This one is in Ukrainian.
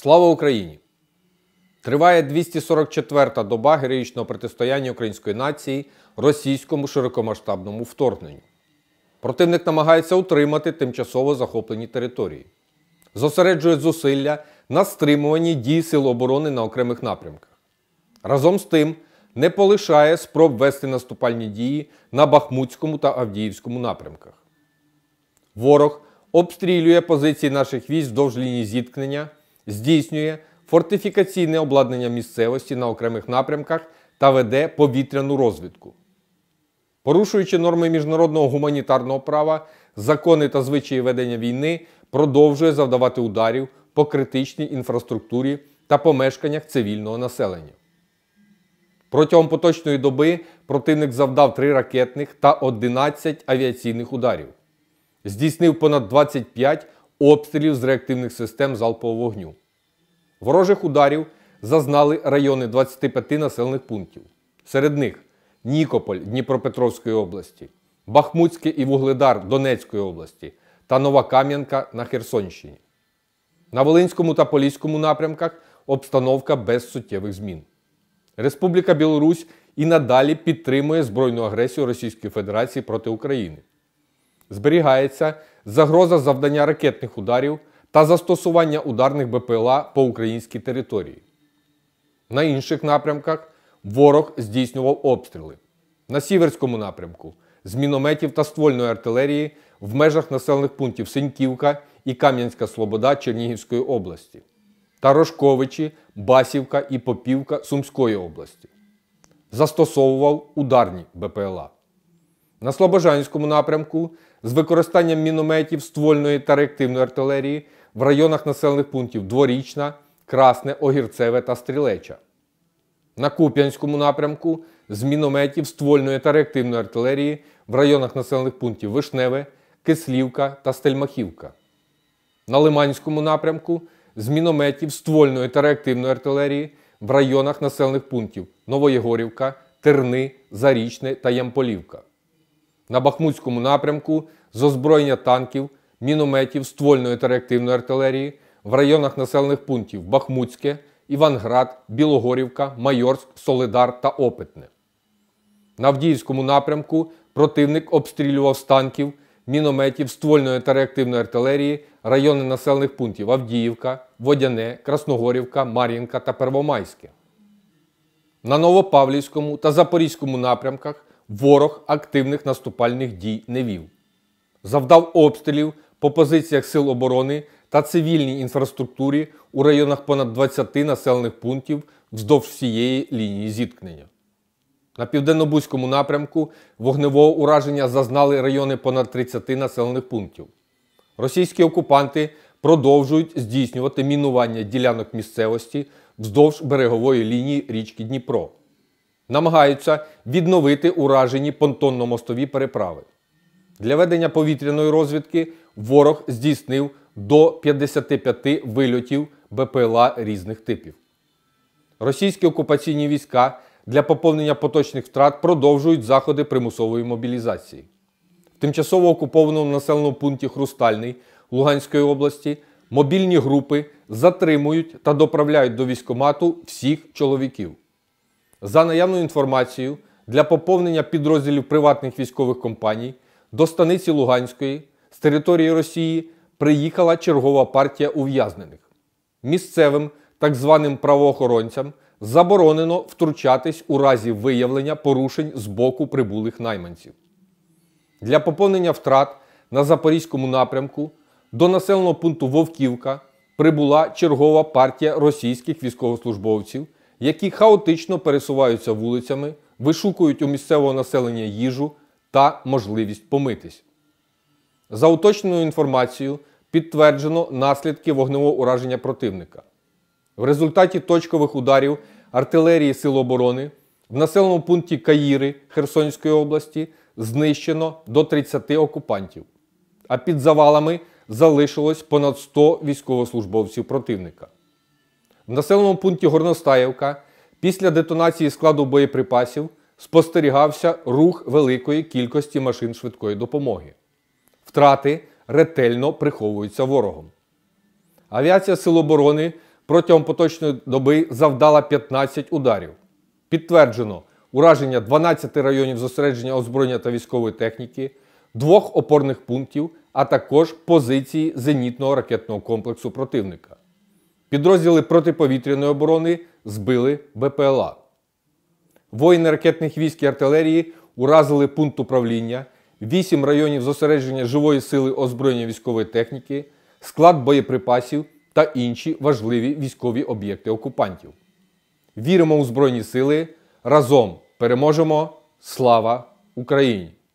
Слава Україні! Триває 244-та доба героїчного протистояння української нації російському широкомасштабному вторгненню. Противник намагається утримати тимчасово захоплені території, зосереджує зусилля на стримуванні дій Сил оборони на окремих напрямках. Разом з тим не полишає спроб вести наступальні дії на Бахмутському та Авдіївському напрямках. Ворог обстрілює позиції наших військ вздовж лінії зіткнення здійснює фортифікаційне обладнання місцевості на окремих напрямках та веде повітряну розвідку. Порушуючи норми міжнародного гуманітарного права, закони та звичаї ведення війни продовжує завдавати ударів по критичній інфраструктурі та помешканнях цивільного населення. Протягом поточної доби противник завдав три ракетних та 11 авіаційних ударів. Здійснив понад 25 обстрілів з реактивних систем залпового вогню. Ворожих ударів зазнали райони 25 населених пунктів. Серед них Нікополь Дніпропетровської області, Бахмутське і Вугледар Донецької області та Нова Кам'янка на Херсонщині. На Волинському та Поліському напрямках обстановка без суттєвих змін. Республіка Білорусь і надалі підтримує збройну агресію Російської Федерації проти України. Зберігається загроза завдання ракетних ударів та застосування ударних БПЛА по українській території. На інших напрямках ворог здійснював обстріли. На Сіверському напрямку з мінометів та ствольної артилерії в межах населених пунктів Синьківка і Кам'янська Слобода Чернігівської області та Рожковичі, Басівка і Попівка Сумської області. Застосовував ударні БПЛА. На Слобожанському напрямку з використанням мінометів ствольної та реактивної артилерії в районах населених пунктів Дворічна, Красне, Огірцеве та Стрілеча. На Куп'янському напрямку з мінометів ствольної та реактивної артилерії в районах населених пунктів Вишневе, Кислівка та Стельмахівка. На Лиманському напрямку з мінометів ствольної та реактивної артилерії в районах населених пунктів Новоєгорівка, Терни, Зарічне та Ямполівка. На Бахмутському напрямку з озброєння танків мінометів, ствольної та реактивної артилерії в районах населених пунктів Бахмутське, Іванград, Білогорівка, Майорськ, Солидар та Опитне. На Авдіївському напрямку противник обстрілював з танків, мінометів, ствольної та реактивної артилерії райони населених пунктів Авдіївка, Водяне, Красногорівка, Мар'їнка та Первомайське. На Новопавлівському та Запорізькому напрямках ворог активних наступальних дій не вів. Завдав обстрілів по позиціях Сил оборони та цивільній інфраструктурі у районах понад 20 населених пунктів вздовж всієї лінії зіткнення. На південно-бузькому напрямку вогневого ураження зазнали райони понад 30 населених пунктів. Російські окупанти продовжують здійснювати мінування ділянок місцевості вздовж берегової лінії річки Дніпро. Намагаються відновити уражені понтонно-мостові переправи. Для ведення повітряної розвідки ворог здійснив до 55 вильотів БПЛА різних типів. Російські окупаційні війська для поповнення поточних втрат продовжують заходи примусової мобілізації. В тимчасово окупованому населеному пункті Хрустальний Луганської області мобільні групи затримують та доправляють до військомату всіх чоловіків. За наявною інформацією, для поповнення підрозділів приватних військових компаній. До станиці Луганської з території Росії приїхала чергова партія ув'язнених. Місцевим так званим правоохоронцям заборонено втручатись у разі виявлення порушень з боку прибулих найманців. Для поповнення втрат на Запорізькому напрямку до населеного пункту Вовківка прибула чергова партія російських військовослужбовців, які хаотично пересуваються вулицями, вишукують у місцевого населення їжу та можливість помитись. За уточненою інформацією підтверджено наслідки вогневого ураження противника. В результаті точкових ударів артилерії Сил оборони в населеному пункті Каїри Херсонської області знищено до 30 окупантів, а під завалами залишилось понад 100 військовослужбовців противника. В населеному пункті Горностаєвка після детонації складу боєприпасів спостерігався рух великої кількості машин швидкої допомоги. Втрати ретельно приховуються ворогом. Авіація Сил оборони протягом поточної доби завдала 15 ударів. Підтверджено ураження 12 районів зосередження озброєння та військової техніки, двох опорних пунктів, а також позиції зенітного ракетного комплексу противника. Підрозділи протиповітряної оборони збили БПЛА. Воїни ракетних військ і артилерії уразили пункт управління, вісім районів зосередження живої сили озброєння військової техніки, склад боєприпасів та інші важливі військові об'єкти окупантів. Віримо у Збройні сили. Разом переможемо! Слава Україні!